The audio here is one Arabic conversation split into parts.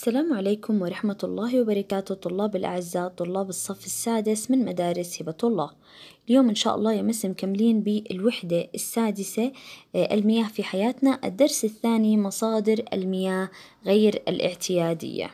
السلام عليكم ورحمة الله وبركاته طلاب الأعزاء طلاب الصف السادس من مدارس هبة الله اليوم إن شاء الله يمس مكملين بالوحدة السادسة آه، المياه في حياتنا الدرس الثاني مصادر المياه غير الاعتيادية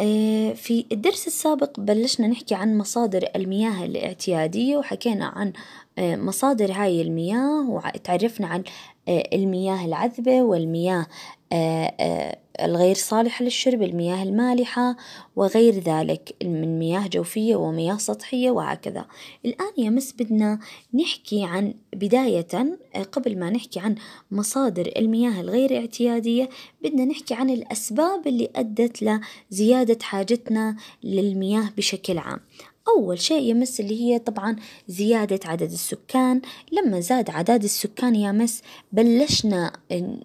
آه، في الدرس السابق بلشنا نحكي عن مصادر المياه الاعتيادية وحكينا عن آه، مصادر هاي المياه وتعرفنا عن آه، المياه العذبة والمياه آه، آه، الغير صالحة للشرب المياه المالحة وغير ذلك من مياه جوفية ومياه سطحية وهكذا الآن يمس بدنا نحكي عن بداية آه، قبل ما نحكي عن مصادر المياه الغير اعتيادية بدنا نحكي عن الأسباب اللي أدت لزيادة حاجتنا للمياه بشكل عام أول شيء يمس اللي هي طبعا زيادة عدد السكان لما زاد عدد السكان يمس بلشنا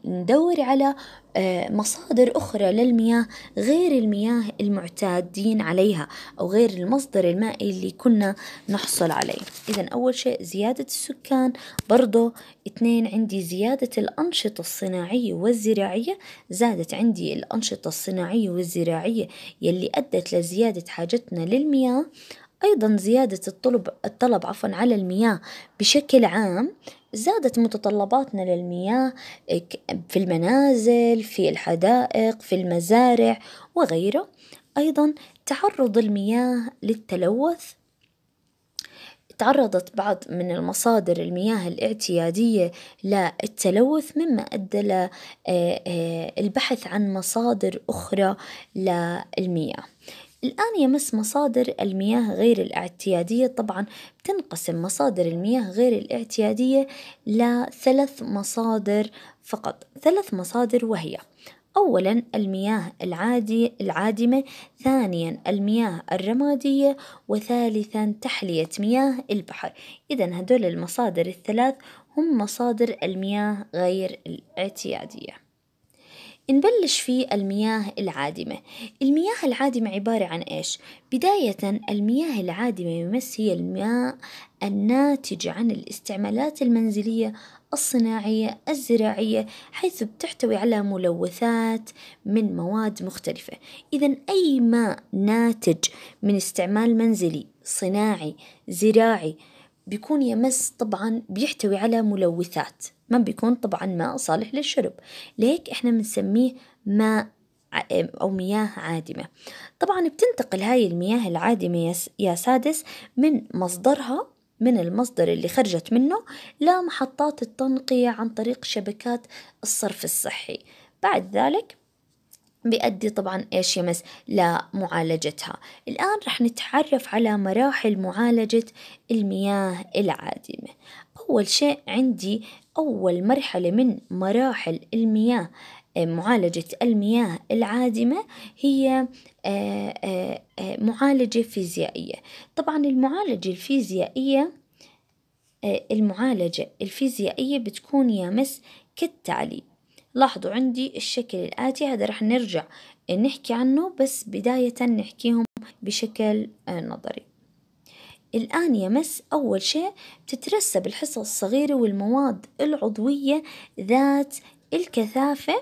ندور على آه، مصادر أخرى للمياه غير المياه المعتادين عليها أو غير المصدر المائي اللي كنا نحصل عليه إذا أول شيء زيادة السكان برضو اثنين عندي زيادة الأنشطة الصناعية والزراعية زادت عندي الأنشطة الصناعية والزراعية يلي أدت لزيادة حاجتنا للمياه أيضا زيادة الطلب الطلب عفوا على المياه بشكل عام زادت متطلباتنا للمياه في المنازل في الحدائق في المزارع وغيره أيضا تعرض المياه للتلوث تعرضت بعض من المصادر المياه الاعتيادية للتلوث مما أدى للبحث آه، آه، عن مصادر أخرى للمياه الآن يمس مصادر المياه غير الاعتيادية طبعا تنقسم مصادر المياه غير الاعتيادية لثلاث مصادر فقط ثلاث مصادر وهي أولا المياه العادي العادمة ثانيا المياه الرمادية وثالثا تحلية مياه البحر إذا هدول المصادر الثلاث هم مصادر المياه غير الاعتيادية نبلش في المياه العادمة المياه العادمة عبارة عن إيش؟ بداية المياه العادمة يمس هي الماء الناتج عن الاستعمالات المنزلية الصناعية الزراعية حيث بتحتوي على ملوثات من مواد مختلفة إذا أي ماء ناتج من استعمال منزلي صناعي زراعي بيكون يمس طبعا بيحتوي على ملوثات ما بيكون طبعا ماء صالح للشرب لهيك احنا بنسميه ماء أو مياه عادمة طبعا بتنتقل هاي المياه العادمة يا سادس من مصدرها من المصدر اللي خرجت منه لمحطات التنقية عن طريق شبكات الصرف الصحي بعد ذلك بيؤدي طبعا إيش يمس لمعالجتها الآن رح نتعرف على مراحل معالجة المياه العادمة أول شيء عندي أول مرحلة من مراحل المياه آه، معالجة المياه العادمة هي آه، آه، معالجة فيزيائية طبعا المعالجة الفيزيائية المعالجة الفيزيائية بتكون يا مس كالتالي لاحظوا عندي الشكل الآتي هذا رح نرجع نحكي عنه بس بداية نحكيهم بشكل آه، نظري الآن يمس أول شيء بتترسب الحصة الصغيرة والمواد العضوية ذات الكثافة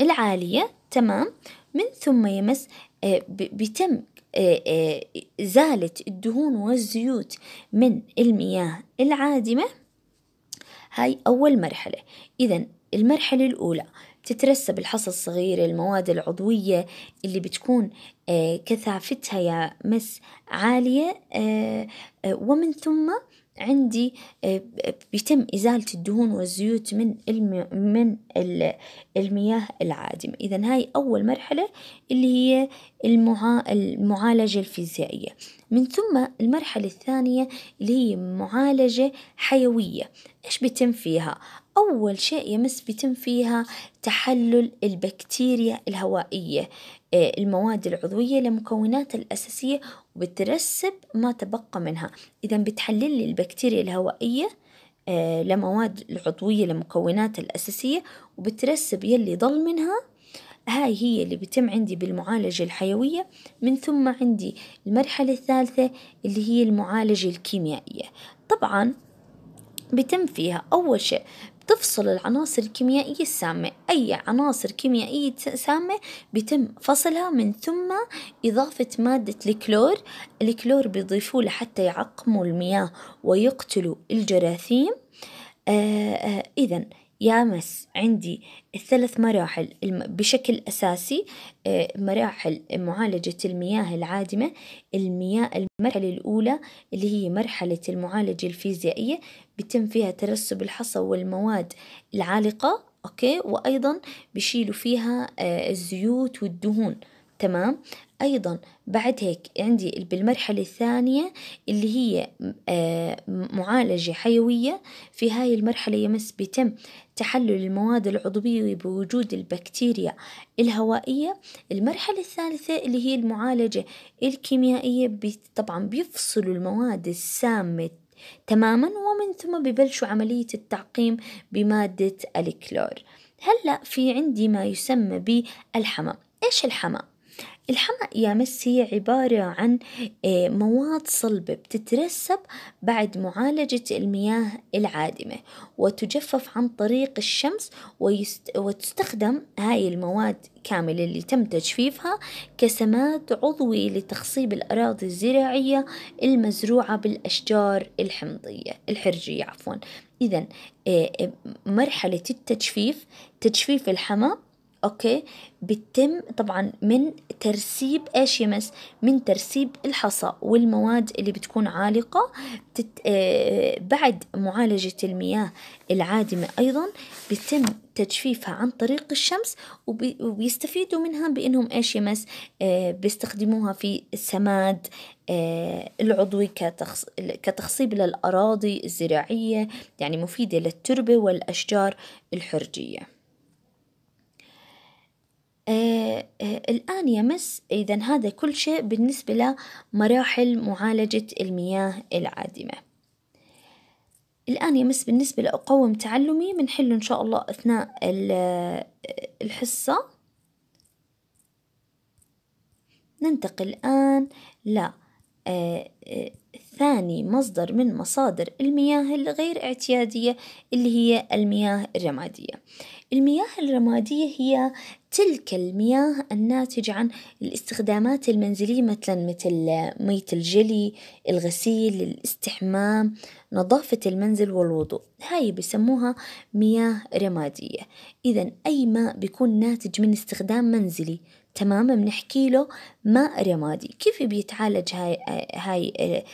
العالية تمام من ثم يمس آه، بتم آه، إزالة الدهون والزيوت من المياه العادمة هاي أول مرحلة إذا المرحلة الأولى تترسب الحصى الصغيرة المواد العضوية اللي بتكون آه، كثافتها يا مس عالية آه، آه، ومن ثم عندي آه، بيتم إزالة الدهون والزيوت من من المياه العادمة، إذا هاي أول مرحلة اللي هي المعالجة الفيزيائية، من ثم المرحلة الثانية اللي هي معالجة حيوية، إيش بيتم فيها؟ أول شيء يمس بيتم فيها تحلل البكتيريا الهوائية آه، المواد العضوية لمكوناتها الأساسية وبترسب ما تبقى منها، إذا بتحللي البكتيريا الهوائية آه، لمواد العضوية لمكوناتها الأساسية وبترسب يلي ضل منها هاي هي اللي بتم عندي بالمعالجة الحيوية من ثم عندي المرحلة الثالثة اللي هي المعالجة الكيميائية، طبعا بتم فيها أول شيء تفصل العناصر الكيميائية السامة أي عناصر كيميائية سامة بيتم فصلها من ثم إضافة مادة الكلور الكلور بيضيفوه لحتى يعقموا المياه ويقتلوا الجراثيم آآ آه، آه، إذا يامس عندي الثلاث مراحل بشكل أساسي آه، مراحل معالجة المياه العادمة المياه المرحلة الأولى اللي هي مرحلة المعالجة الفيزيائية بيتم فيها ترسب الحصى والمواد العالقة أوكي وأيضا بيشيلوا فيها آه، الزيوت والدهون تمام أيضا بعد هيك عندي بالمرحلة الثانية اللي هي آه، معالجة حيوية في هاي المرحلة يمس بيتم تحلل المواد العضوية بوجود البكتيريا الهوائية المرحلة الثالثة اللي هي المعالجة الكيميائية طبعا بيفصلوا المواد السامة تماما ومن ثم ببلشوا عملية التعقيم بمادة الكلور هلأ في عندي ما يسمى بالحمى إيش الحمى؟ الحمأ يا مس هي عبارة عن آه، مواد صلبة بتترسب بعد معالجة المياه العادمة وتجفف عن طريق الشمس ويست وتستخدم هاي المواد كاملة اللي تم تجفيفها كسماد عضوي لتخصيب الأراضي الزراعية المزروعة بالأشجار الحمضية الحرجية عفوا إذا آه، مرحلة التجفيف تجفيف الحمأ اوكي بتتم طبعا من ترسيب ايش يمس من ترسيب الحصى والمواد اللي بتكون عالقة بتت... آه بعد معالجة المياه العادمة ايضا بتم تجفيفها عن طريق الشمس وبي... وبيستفيدوا منها بانهم ايش يمس آه بيستخدموها في السماد آه العضوي كتخص... كتخصيب للأراضي الزراعية يعني مفيدة للتربة والأشجار الحرجية آه، آه، الآن يمس إذا هذا كل شيء بالنسبة لمراحل معالجة المياه العادمة الآن يمس بالنسبة لأقوم تعلمي بنحله إن شاء الله أثناء آه، الحصة ننتقل الآن ل ثاني مصدر من مصادر المياه الغير اعتيادية اللي هي المياه الرمادية. المياه الرمادية هي تلك المياه الناتجة عن الاستخدامات المنزلية مثلا مثل مية الجلي، الغسيل، الاستحمام، نظافة المنزل والوضوء، هاي بسموها مياه رمادية، إذا أي ماء بيكون ناتج من استخدام منزلي تمام بنحكي له ماء رمادي كيف بيتعالج هاي هاي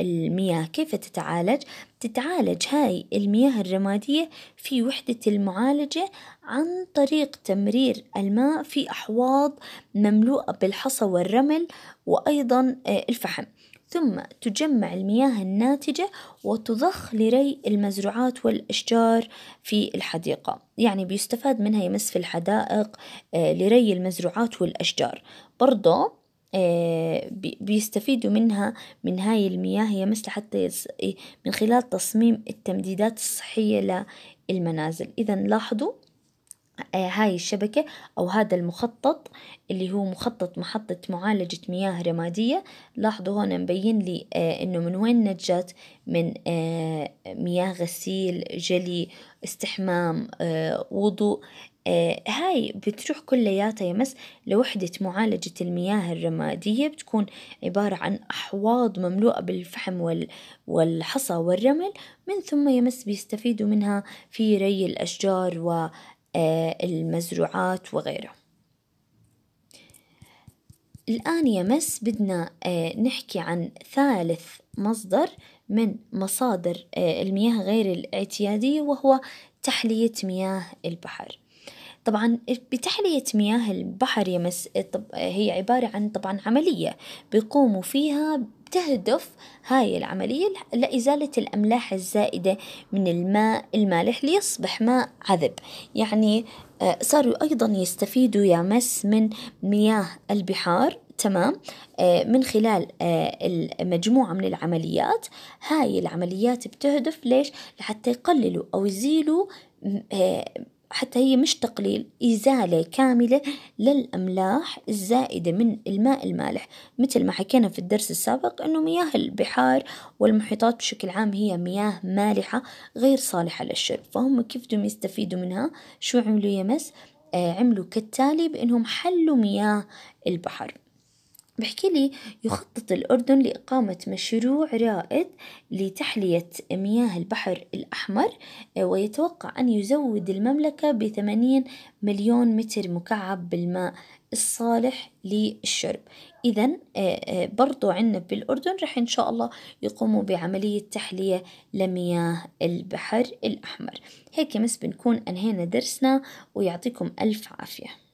المياه كيف تتعالج تتعالج هاي المياه الرمادية في وحدة المعالجة عن طريق تمرير الماء في أحواض مملوءة بالحصى والرمل وأيضا آه، الفحم ثم تجمع المياه الناتجة وتضخ لري المزروعات والأشجار في الحديقة يعني بيستفاد منها يمس في الحدائق آه، لري المزروعات والأشجار برضو آه، بيستفيدوا منها من هاي المياه يمس حتى إيه، من خلال تصميم التمديدات الصحية للمنازل إذا لاحظوا آه، هاي الشبكة أو هذا المخطط اللي هو مخطط محطة معالجة مياه رمادية لاحظوا هون مبين لي آه، إنه من وين نجت من آه، مياه غسيل جلي استحمام وضوء هاي بتروح كلياتها يمس لوحدة معالجة المياه الرمادية بتكون عبارة عن أحواض مملوءة بالفحم والحصى والرمل من ثم يمس بيستفيدوا منها في ري الأشجار و آه، المزروعات وغيره الآن يا مس بدنا آه، نحكي عن ثالث مصدر من مصادر آه، المياه غير الاعتيادية وهو تحلية مياه البحر طبعا بتحلية مياه البحر يمس هي عبارة عن طبعا عملية بيقوموا فيها تهدف هاي العملية لإزالة الأملاح الزائدة من الماء المالح ليصبح ماء عذب يعني آه، صاروا أيضا يستفيدوا يا مس من مياه البحار تمام آه، من خلال آه، مجموعة من العمليات هاي العمليات بتهدف ليش لحتى يقللوا أو يزيلوا حتى هي مش تقليل إزالة كاملة للأملاح الزائدة من الماء المالح مثل ما حكينا في الدرس السابق أنه مياه البحار والمحيطات بشكل عام هي مياه مالحة غير صالحة للشرب فهم كيف بدهم يستفيدوا منها شو عملوا يمس آه عملوا كالتالي بأنهم حلوا مياه البحر بحكي لي يخطط الأردن لإقامة مشروع رائد لتحلية مياه البحر الأحمر آه، ويتوقع أن يزود المملكة بثمانين مليون متر مكعب بالماء الصالح للشرب إذا آه، آه، برضو عنا بالأردن رح إن شاء الله يقوموا بعملية تحلية لمياه البحر الأحمر هيك مس بنكون أنهينا درسنا ويعطيكم ألف عافية